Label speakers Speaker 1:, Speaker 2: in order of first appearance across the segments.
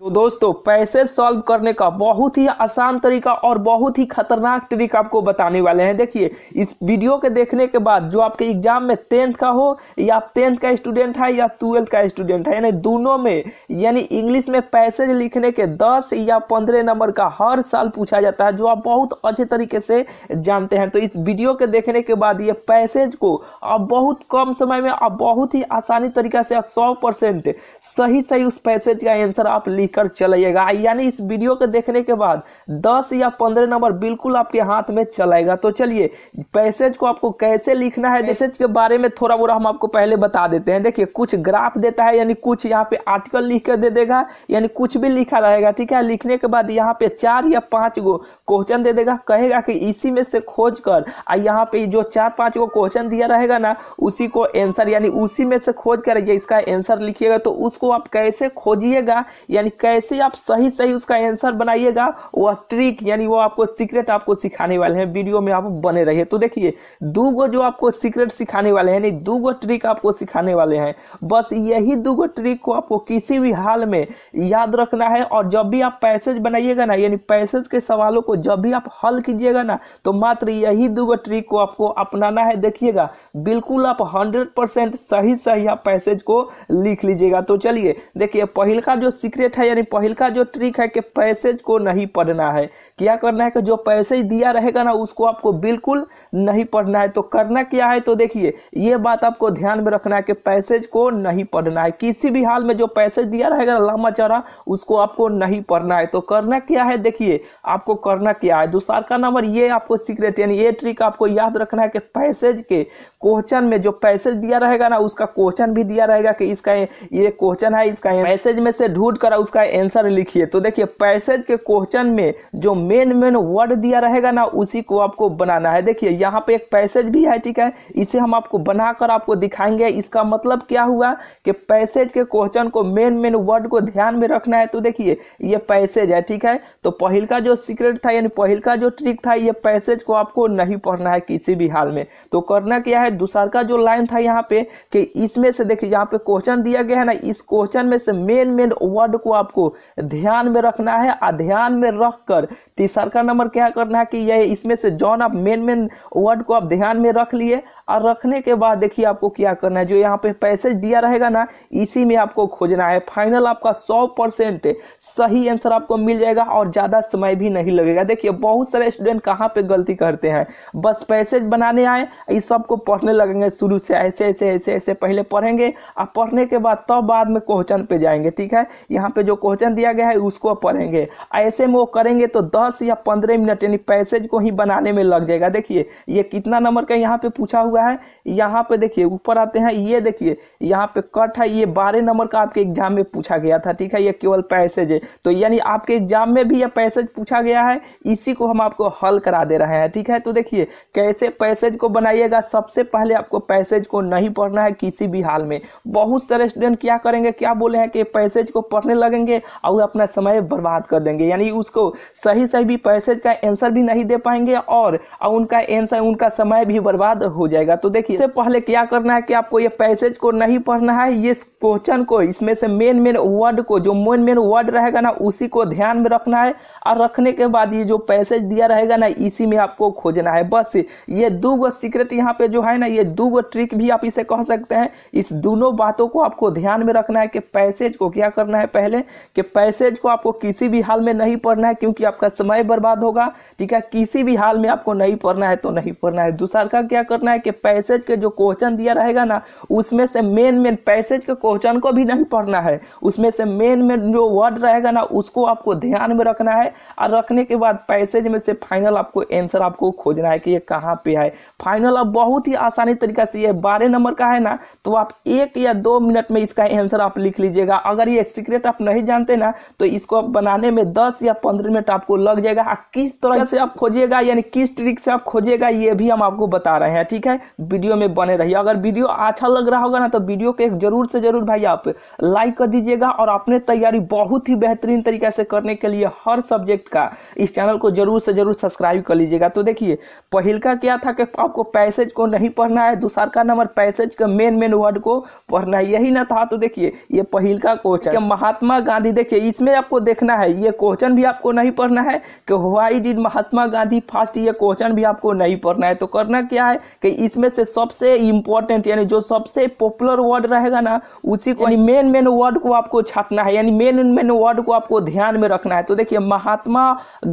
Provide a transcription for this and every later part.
Speaker 1: तो दोस्तों पैसे सॉल्व करने का बहुत ही आसान तरीका और बहुत ही खतरनाक ट्रिक आपको बताने वाले हैं देखिए इस वीडियो के देखने के बाद जो आपके एग्जाम में टेंथ का हो या आप टेंथ का स्टूडेंट है या ट्वेल्थ का स्टूडेंट है यानी दोनों में यानी इंग्लिश में पैसेज लिखने के दस या पंद्रह नंबर का हर साल पूछा जाता है जो आप बहुत अच्छे तरीके से जानते हैं तो इस वीडियो के देखने के बाद ये पैसेज को आप बहुत कम समय में आप बहुत ही आसानी तरीका से सौ सही सही उस पैसेज का आंसर आप लिख लेकर चलाइएगा यानी इस वीडियो को देखने के बाद दस या पंद्रह नंबर बिल्कुल आपके हाथ में चलाएगा तो चलिए पैसेज को आपको कैसे लिखना है मैसेज के बारे में थोड़ा बोरा हम आपको पहले बता देते हैं देखिए कुछ ग्राफ देता है यानी कुछ यहाँ पे आर्टिकल लिख कर दे देगा यानी कुछ भी लिखा रहेगा ठीक है लिखने के बाद यहाँ पे चार या पाँच गो क्वेश्चन दे देगा कहेगा कि इसी में से खोज कर यहाँ पे जो चार पाँच गो क्वेश्चन दिया रहेगा ना उसी को एंसर यानी उसी में से खोज कर इसका एंसर लिखिएगा तो उसको आप कैसे खोजिएगा यानी कैसे आप सही सही उसका आंसर बनाइएगा वह ट्रिक यानी वो आपको सीक्रेट आपको सिखाने वाले हैं वीडियो में आप बने रहिए तो देखिए दो गो जो आपको सीक्रेट सिखाने वाले हैं यानी दो गो ट्रिक आपको सिखाने वाले हैं बस यही दो गो ट्रिक को आपको किसी भी हाल में याद रखना है और जब भी आप पैसेज बनाइएगा ना यानी पैसेज के सवालों को जब भी आप हल कीजिएगा ना तो मात्र यही दो गो ट्रिक को आपको अपनाना है देखिएगा बिल्कुल आप हंड्रेड परसेंट सही सही आप पैसेज को लिख लीजिएगा तो चलिए देखिए पहल का जो सीक्रेट है यानी पहलका जो ट्रिक है कि पैसेज को नहीं पढ़ना है क्या करना है कि जो पैसेज दिया रहेगा ना उसको आपको बिल्कुल नहीं पढ़ना है तो करना क्या है तो देखिए ये बात आपको ध्यान में रखना है कि पैसेज को नहीं पढ़ना है किसी भी हाल में जो पैसेज दिया रहेगा ना लामा चौड़ा उसको आपको नहीं पढ़ना है तो करना क्या है देखिए आपको करना क्या है दूसरा का नंबर ये आपको सीक्रेट यानी ये ट्रिक आपको याद रखना है कि पैसेज के क्वेश्चन में जो पैसेज दिया रहेगा ना उसका क्वेश्चन भी दिया रहेगा कि इसका ये क्वेश्चन है इसका पैसेज में से ढूंढ कर उसका आंसर लिखिए तो देखिए पैसेज के क्वेश्चन में जो मेन मेन वर्ड दिया रहेगा ना उसी को आपको बनाना है देखिए यहाँ पे एक पैसेज भी है ठीक है इसे हम आपको बनाकर आपको दिखाएंगे इसका मतलब क्या हुआ कि पैसेज के क्वेश्चन को मेन मेन वर्ड को ध्यान में रखना है तो देखिए ये पैसेज है ठीक है तो पहल का जो सीक्रेट था यानी पहल का जो ट्रिक था ये पैसेज को आपको नहीं पढ़ना है किसी भी हाल में तो करना क्या है है दूसरा जो लाइन था यहाँ पे कि इसमें से देखिए यहाँ पे क्वेश्चन दिया गया है ना इस क्वेश्चन में से मेन मेन वर्ड को आपको ध्यान में रखना है और ध्यान में रख कर तीसरा नंबर क्या करना है कि यह इसमें से जॉन आप मेन मेन वर्ड को आप ध्यान में रख लिए और रखने के बाद देखिए आपको क्या करना है जो यहाँ पे पैसेज दिया रहेगा ना इसी में आपको खोजना है फाइनल आपका सौ परसेंट सही आंसर आपको मिल जाएगा और ज़्यादा समय भी नहीं लगेगा देखिए बहुत सारे स्टूडेंट कहाँ पे गलती करते हैं बस पैसेज बनाने आए इस सबको पढ़ पढ़ने लगेंगे शुरू से ऐसे ऐसे ऐसे ऐसे पहले पढ़ेंगे और पढ़ने के बाद तब तो बाद में क्वेश्चन पे जाएंगे ठीक है यहाँ पे जो क्वेश्चन दिया गया है उसको पढ़ेंगे ऐसे में वो करेंगे तो दस या पंद्रह मिनट यानी पैसेज को ही बनाने में लग जाएगा देखिए ये कितना नंबर का यहाँ पे पूछा हुआ है यहाँ पे देखिए ऊपर आते हैं ये देखिए यहाँ पे कट है ये बारह नंबर का आपके एग्जाम में पूछा गया था ठीक है ये केवल पैसेज है तो यानी आपके एग्जाम में भी यह पैसेज पूछा गया है इसी को हम आपको हल करा दे रहे हैं ठीक है तो देखिए कैसे पैसेज को बनाइएगा सबसे पहले आपको पैसेज को नहीं पढ़ना है किसी भी हाल में बहुत सारे स्टूडेंट क्या करेंगे क्या बोले हैं कि पैसेज को पढ़ने लगेंगे और अपना समय बर्बाद कर देंगे यानी उसको सही सही भी पैसेज का आंसर भी नहीं दे पाएंगे और उनका आंसर उनका समय भी बर्बाद हो जाएगा तो देखिए इससे पहले क्या करना है कि आपको ये पैसेज को नहीं पढ़ना है ये क्वेश्चन को इसमें से मेन मेन वर्ड को जो मेन मेन वर्ड रहेगा ना उसी को ध्यान में रखना है और रखने के बाद ये जो पैसेज दिया रहेगा ना इसी में आपको खोजना है बस ये दो सीक्रेट यहाँ पे जो है ना ये दो गो ट्रिक भी आप इसे कह सकते हैं इस दोनों बातों को आपको ध्यान में रखना है कि पैसेज को क्या करना है पहले कि पैसेज को आपको किसी भी हाल में नहीं पढ़ना है क्योंकि आपका समय बर्बाद होगा ठीक है किसी भी हाल में आपको नहीं पढ़ना है तो नहीं पढ़ना है दूसरा का क्या करना है कि पैसेज के जो क्वेश्चन दिया रहेगा ना उसमें से मेन मेन पैसेज के क्वेश्चन को भी नहीं पढ़ना है उसमें से मेन मेन जो वर्ड रहेगा ना उसको आपको ध्यान में रखना है और रखने के बाद पैसेज में से फाइनल आपको आंसर आपको खोजना है कि ये कहाँ पे है फाइनल अब बहुत ही आसानी तरीका से ये बारह नंबर का है ना तो आप एक या दो मिनट में इसका आंसर आप लिख लीजिएगा अगर ये सीक्रेट आप नहीं जानते ना तो इसको आप बनाने में दस या पंद्रह मिनट आपको लग जाएगा हाँ, किस तरह से आप खोजिएगा यानी किस ट्रिक से आप खोजिएगा ये भी हम आपको बता रहे हैं ठीक है वीडियो में बने रहिए अगर वीडियो अच्छा लग रहा होगा ना तो वीडियो को जरूर से जरूर भाई आप लाइक कर दीजिएगा और अपने तैयारी बहुत ही बेहतरीन तरीके से करने के लिए हर सब्जेक्ट का इस चैनल को जरूर से जरूर सब्सक्राइब कर लीजिएगा तो देखिए पहल का क्या था कि आपको पैसेज को नहीं पढ़ना है दूसर का नंबर पैसेज का मेन मेन वर्ड को पढ़ना है यही ना था तो देखिए ये पहल का क्वेश्चन महात्मा गांधी देखिए इसमें आपको देखना है ये क्वेश्चन भी आपको नहीं पढ़ना है कि why did Mahatma Gandhi fast ये क्वेश्चन भी आपको नहीं पढ़ना है तो करना क्या है कि इसमें से सबसे इंपॉर्टेंट यानी जो सबसे पॉपुलर वर्ड रहेगा ना उसी को मेन मेन वर्ड को आपको छापना है यानी मेन मेन वर्ड को आपको ध्यान में रखना है तो देखिए महात्मा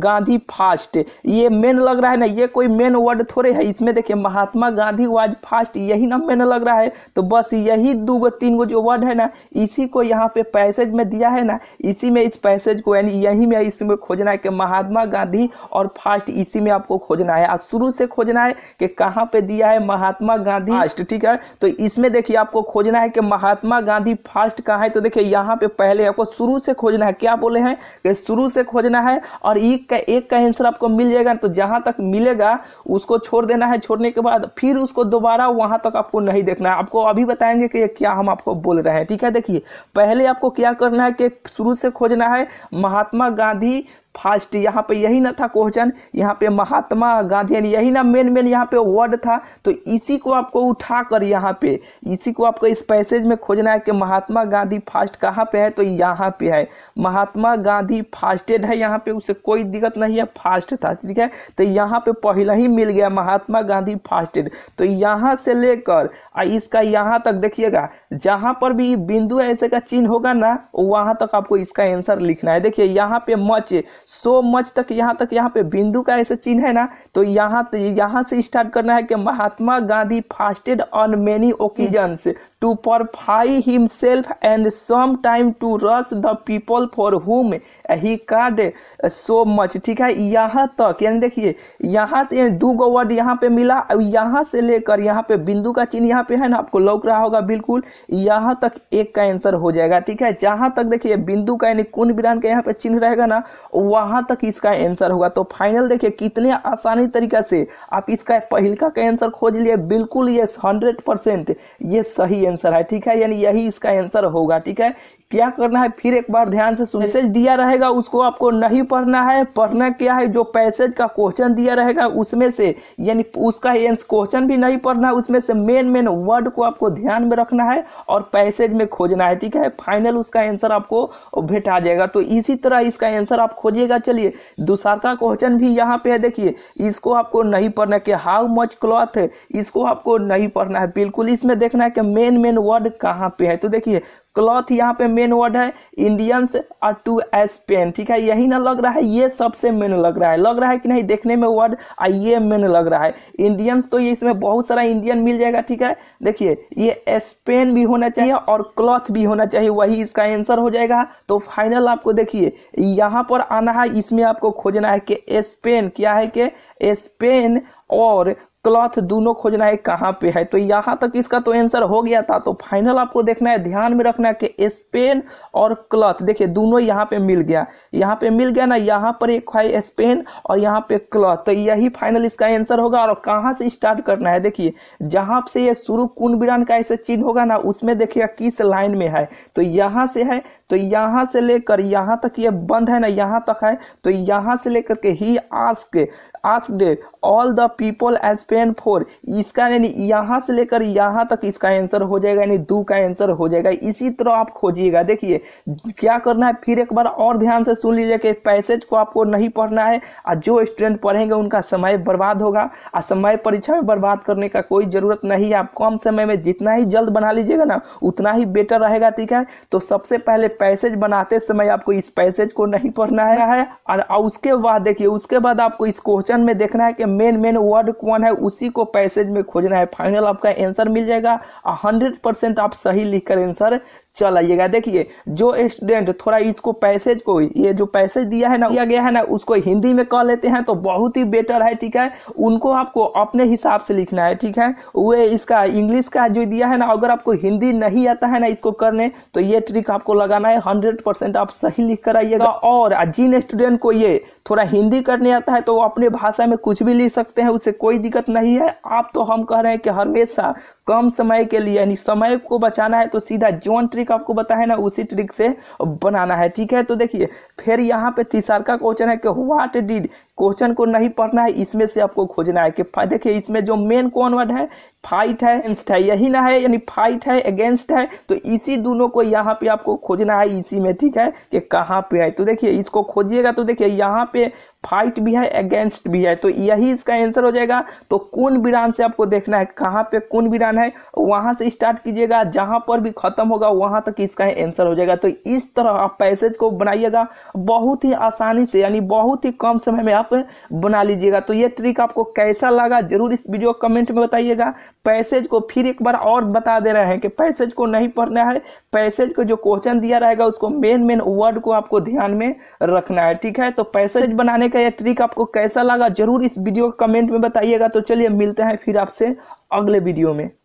Speaker 1: गांधी फास्ट ये मेन लग रहा है ना ये कोई मेन वर्ड थोड़े है इसमें देखिए महात्मा गांधी भी वाज फास्ट यही नंबर में लग रहा है तो बस यही दो गो तीन गो जो वर्ड है ना इसी को यहाँ पे पैसेज में दिया है ना इसी में इस पैसेज को यानी यही में इसमें खोजना है कि महात्मा गांधी और फास्ट इसी में आपको खोजना है आज शुरू से खोजना है कि कहाँ पे दिया है महात्मा गांधी फास्ट ठीक है तो इसमें देखिए आपको खोजना है कि महात्मा गांधी फास्ट कहाँ है तो देखिए यहाँ पे पहले आपको शुरू से खोजना है क्या बोले हैं कि शुरू से खोजना है और एक का एक का आंसर आपको मिल जाएगा तो जहाँ तक मिलेगा उसको छोड़ देना है छोड़ने के बाद फिर उसको इसको दोबारा वहां तक आपको नहीं देखना है आपको अभी बताएंगे कि क्या हम आपको बोल रहे हैं ठीक है देखिए पहले आपको क्या करना है कि शुरू से खोजना है महात्मा गांधी फास्ट यहाँ पे यही ना था क्वेश्चन यहाँ पे महात्मा गांधी यानी यही ना मेन मेन यहाँ पे वर्ड था तो इसी को आपको उठा कर यहाँ पे इसी को आपको इस पैसेज में खोजना है कि महात्मा गांधी फास्ट कहाँ पे है तो यहाँ पे है महात्मा गांधी फास्टेड है यहाँ पे उसे कोई दिक्कत नहीं है फास्ट था ठीक है तो यहाँ पे पहला ही मिल गया महात्मा गांधी फास्टेड तो यहाँ से लेकर इसका यहाँ तक देखिएगा जहाँ पर भी बिंदु ऐसे का चिन्ह होगा ना वहाँ तक आपको इसका आंसर लिखना है देखिए यहाँ पे मच सो मच तक यहाँ तक यहाँ पे बिंदु का ऐसा चिन्ह है ना तो यहाँ यहाँ से स्टार्ट करना है कि Mahatma Gandhi fasted on many occasions to purify and some time to rush the people for whom he card so much ठीक है यहाँ तक यानी देखिए यहाँ तो दो गो वर्ड यहाँ पे मिला यहाँ से लेकर यहाँ पे बिंदु का चिन्ह यहाँ पे है ना आपको लौक रहा होगा बिल्कुल यहाँ तक एक का आंसर हो जाएगा ठीक है जहाँ तक देखिए बिंदु का यानी कुन बिरान का यहाँ पे चिन्ह रहेगा ना वहाँ तक इसका आंसर होगा तो फाइनल देखिए कितने आसानी तरीका से आप इसका पहलका का आंसर खोज लिए बिल्कुल ये हंड्रेड परसेंट ये सही आंसर है ठीक है यानी यही इसका आंसर होगा ठीक है क्या करना है फिर एक बार ध्यान से मैसेज दिया रहेगा उसको आपको नहीं पढ़ना है पढ़ना क्या है जो पैसेज का क्वेश्चन दिया रहेगा उसमें से यानी उसका क्वेश्चन भी नहीं पढ़ना है उसमें से मेन मेन वर्ड को आपको ध्यान में रखना है और पैसेज में खोजना है ठीक है फाइनल उसका आंसर आपको भेटा जाएगा तो इसी तरह इसका आंसर आप खोजिएगा चलिए दूसर का क्वेश्चन भी यहाँ पे है देखिए इसको आपको नहीं पढ़ना कि हाउ मच क्लॉथ है इसको आपको नहीं पढ़ना है बिल्कुल इसमें देखना है कि मेन मेन वर्ड कहाँ पे है तो देखिए क्लॉथ यहाँ पे मेन वर्ड है इंडियंस और टू एस पेन ठीक है यही ना लग रहा है ये सबसे मेन लग रहा है लग रहा है कि नहीं देखने में वर्ड और ये मेन लग रहा है इंडियंस तो ये इसमें बहुत सारा इंडियन मिल जाएगा ठीक है देखिए ये स्पेन भी होना चाहिए और क्लॉथ भी होना चाहिए वही इसका आंसर हो जाएगा तो फाइनल आपको देखिए यहाँ पर आना है इसमें आपको खोजना है कि स्पेन क्या है कि स्पेन और क्लॉथ दोनों खोजना है कहाँ पे है तो यहाँ तक इसका तो आंसर हो गया था तो फाइनल आपको देखना है ध्यान में रखना है कि स्पेन और क्लॉथ देखिए दोनों यहाँ पे मिल गया यहाँ पे मिल गया ना यहाँ पर एक है स्पेन और यहाँ पे क्लॉथ तो यही फाइनल इसका आंसर होगा और कहाँ से स्टार्ट करना है देखिए जहाँ से ये शुरू कुन बिरान का ऐसे चिन्ह होगा ना उसमें देखिएगा किस लाइन में है तो यहाँ से है तो यहाँ से लेकर यहाँ तक ये बंद है ना यहाँ तक है तो यहाँ से लेकर के ही ask asked all the people as pen for इसका यानी यहाँ से लेकर यहाँ तक इसका आंसर हो जाएगा यानी दो का आंसर हो जाएगा इसी तरह आप खोजिएगा देखिए क्या करना है फिर एक बार और ध्यान से सुन लीजिए कि पैसेज को आपको नहीं पढ़ना है और जो स्टूडेंट पढ़ेंगे उनका समय बर्बाद होगा और समय परीक्षा में बर्बाद करने का कोई ज़रूरत नहीं है आप कम समय में जितना ही जल्द बना लीजिएगा ना उतना ही बेटर रहेगा ठीक है तो सबसे पहले पैसेज बनाते समय आपको इस पैसेज को नहीं पढ़ना है और उसके बाद देखिए उसके बाद आपको इस क्वेश्चन क्वेश्चन में देखना है कि मेन मेन वर्ड कौन है उसी को पैसेज में खोजना है फाइनल आपका आंसर मिल जाएगा हंड्रेड परसेंट आप सही लिखकर आंसर चल आइएगा देखिए जो स्टूडेंट थोड़ा इसको पैसेज को ये जो पैसेज दिया है ना दिया गया है ना उसको हिंदी में कह लेते हैं तो बहुत ही बेटर है ठीक है उनको आपको अपने हिसाब से लिखना है ठीक है वे इसका इंग्लिश का जो दिया है ना अगर आपको हिंदी नहीं आता है ना इसको करने तो ये ट्रिक आपको लगाना है हंड्रेड परसेंट आप सही लिख कर आइएगा और जिन स्टूडेंट को ये थोड़ा हिंदी करने आता है तो वो अपने भाषा में कुछ भी लिख सकते हैं उसे कोई दिक्कत नहीं है आप तो हम कह रहे हैं कि हमेशा कम समय के लिए यानी समय को बचाना है तो सीधा जोन ट्रिक आपको बताए ना उसी ट्रिक से बनाना है ठीक है तो देखिए फिर यहाँ पे तीसर का क्वेश्चन है कि व्हाट डिड क्वेश्चन को नहीं पढ़ना है इसमें से आपको खोजना है कि देखिए इसमें जो मेन कौन वर्ड है फाइट है अगेंस्ट है यही ना है यानी फाइट है अगेंस्ट है तो इसी दोनों को यहाँ पे आपको खोजना है इसी में ठीक है कि कहाँ पे है तो देखिए इसको खोजिएगा तो देखिए यहाँ पे फाइट भी है अगेंस्ट भी है तो यही इसका आंसर हो जाएगा तो कौन विरान से आपको देखना है कहाँ पे कौन विरान है वहाँ से स्टार्ट कीजिएगा जहाँ पर भी ख़त्म होगा वहाँ तक इसका आंसर हो जाएगा तो इस तरह आप पैसेज को बनाइएगा बहुत ही आसानी से यानी बहुत ही कम समय में आप बना लीजिएगा तो ये ट्रिक आपको कैसा लगा जरूर इस वीडियो कमेंट में बताइएगा पैसेज को फिर एक बार और बता दे रहे हैं कि पैसेज को नहीं पढ़ना है पैसेज को जो क्वेश्चन दिया रहेगा उसको मेन मेन वर्ड को आपको ध्यान में रखना है ठीक है तो पैसेज बनाने का यह ट्रिक आपको कैसा लगा जरूर इस वीडियो कमेंट में बताइएगा तो चलिए मिलते हैं फिर आपसे अगले वीडियो में